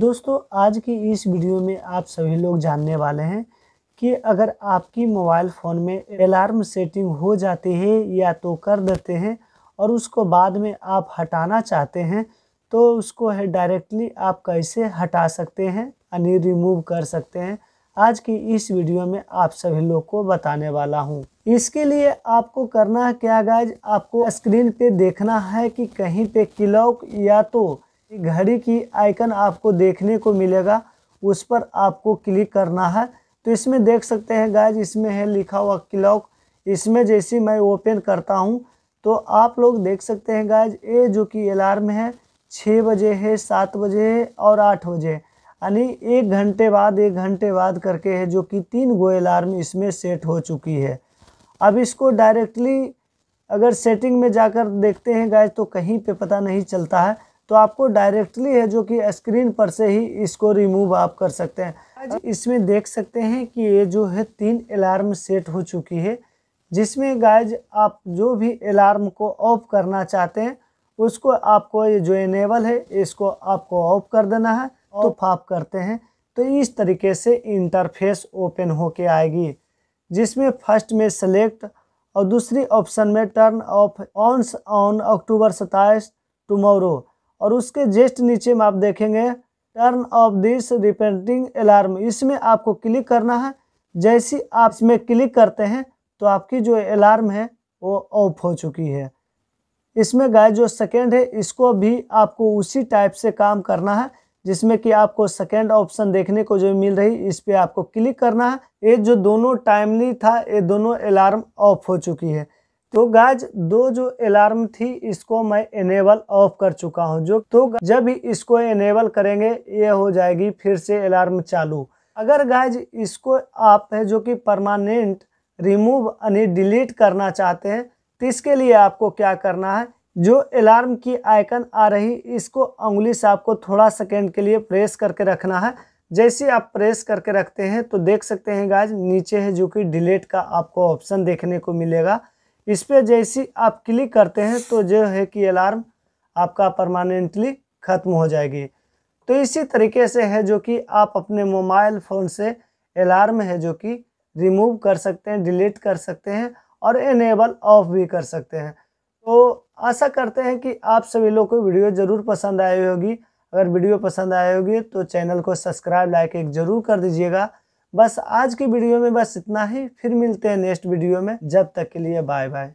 दोस्तों आज की इस वीडियो में आप सभी लोग जानने वाले हैं कि अगर आपकी मोबाइल फ़ोन में अलार्म सेटिंग हो जाती है या तो कर देते हैं और उसको बाद में आप हटाना चाहते हैं तो उसको है डायरेक्टली आप कैसे हटा सकते हैं यानी रिमूव कर सकते हैं आज की इस वीडियो में आप सभी लोग को बताने वाला हूँ इसके लिए आपको करना है क्या गाज आपको स्क्रीन पे देखना है कि कहीं पे क्लॉक या तो घड़ी की आइकन आपको देखने को मिलेगा उस पर आपको क्लिक करना है तो इसमें देख सकते हैं गाइज इसमें है लिखा हुआ क्लॉक इसमें जैसे मैं ओपन करता हूँ तो आप लोग देख सकते हैं गाइज ये जो कि अलार्म है छः बजे है सात बजे है और आठ बजे यानी एक घंटे बाद एक घंटे बाद करके है जो कि तीन गो अलार्म इसमें सेट हो चुकी है अब इसको डायरेक्टली अगर सेटिंग में जाकर देखते हैं गाइज तो कहीं पे पता नहीं चलता है तो आपको डायरेक्टली है जो कि स्क्रीन पर से ही इसको रिमूव आप कर सकते हैं हाँ इसमें देख सकते हैं कि ये जो है तीन अलार्म सेट हो चुकी है जिसमें गाइज आप जो भी अलार्म को ऑफ करना चाहते हैं उसको आपको ये जो इनेबल है इसको आपको ऑफ कर देना है तो फाप करते हैं तो इस तरीके से इंटरफेस ओपन होके आएगी जिसमें फर्स्ट में सेलेक्ट और दूसरी ऑप्शन में turn off on on October सताईस टमोरो और उसके जस्ट नीचे में आप देखेंगे turn off this repeating alarm इसमें आपको क्लिक करना है जैसी आप इसमें क्लिक करते हैं तो आपकी जो अलार्म है वो ऑफ हो चुकी है इसमें गाय जो सेकेंड है इसको भी आपको उसी टाइप से काम करना है जिसमें कि आपको सेकेंड ऑप्शन देखने को जो मिल रही इस पर आपको क्लिक करना है ये जो दोनों टाइमली था ये दोनों अलार्म ऑफ हो चुकी है तो गाज दो जो अलार्म थी इसको मैं इनेबल ऑफ कर चुका हूँ जो तो जब इसको इनेबल करेंगे ये हो जाएगी फिर से अलार्म चालू अगर गाज इसको आप है जो कि परमानेंट रिमूव यानी डिलीट करना चाहते हैं तो इसके लिए आपको क्या करना है जो अलार्म की आइकन आ रही इसको उंगली से आपको थोड़ा सेकेंड के लिए प्रेस करके रखना है जैसे आप प्रेस करके रखते हैं तो देख सकते हैं गाज नीचे है जो कि डिलीट का आपको ऑप्शन देखने को मिलेगा इस पर जैसे आप क्लिक करते हैं तो जो है कि अलार्म आपका परमानेंटली ख़त्म हो जाएगी तो इसी तरीके से है जो कि आप अपने मोबाइल फ़ोन से अलार्म है जो कि रिमूव कर सकते हैं डिलीट कर सकते हैं और इनेबल ऑफ भी कर सकते हैं तो आशा करते हैं कि आप सभी लोग को वीडियो ज़रूर पसंद आई होगी अगर वीडियो पसंद आई होगी तो चैनल को सब्सक्राइब लाइक एक ज़रूर कर दीजिएगा बस आज की वीडियो में बस इतना ही फिर मिलते हैं नेक्स्ट वीडियो में जब तक के लिए बाय बाय